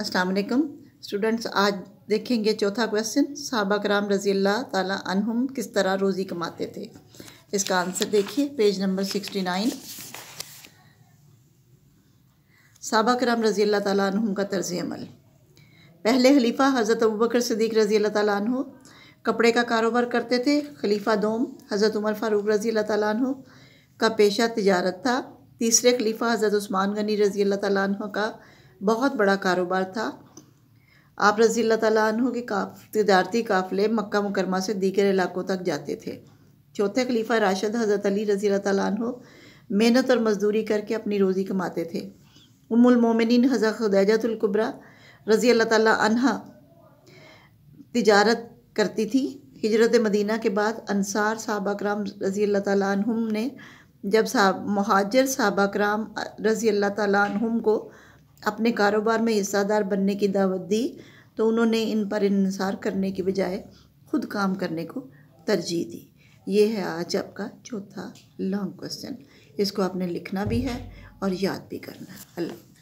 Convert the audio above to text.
अस्सलाम वालेकुम स्टूडेंट्स आज देखेंगे चौथा क्वेश्चन साहबा कराम रज़ील्ला अल्लाह ताला किस तरह रोज़ी कमाते थे इसका आंसर देखिए पेज नंबर सिक्सटी नाइन साहबा कराम रज़ी अल्लाह का तर्ज अमल पहले खलीफा हज़रत अबूबकर सदीक रज़ी अल्लाह कपड़े का कारोबार करते थे खलीफा दोम हज़रत उमर फ़ारूक रज़ी अल्लाह का पेशा तजारत था तीसरे खलीफा हज़रत उस्मान गनी रज़ी अल्लाह का बहुत बड़ा कारोबार था आप रज़ी तु के काफ तजारती काफ़िले मक्का मुकरमा से दीगर इलाकों तक जाते थे चौथे खलीफा राशद हज़रत अली रज़ी तु मेहनत और मज़दूरी करके अपनी रोज़ी कमाते थे उमुलमोमिन हज़रत खुदैजतुल्कुब्रा रज़ी अल्लाह तहा तजारत करती थी हिजरत मदीना के बाद अनसार साहबा कराम रज़ी अल्लाह ने जब महाजर साहबा कराम रज़ी अल्लाह तुम को अपने कारोबार में हिस्सादार बनने की दावत दी तो उन्होंने इन पर इंसार करने के बजाय खुद काम करने को तरजीह दी ये है आज आपका चौथा लॉन्ग क्वेश्चन इसको आपने लिखना भी है और याद भी करना है अल्लाह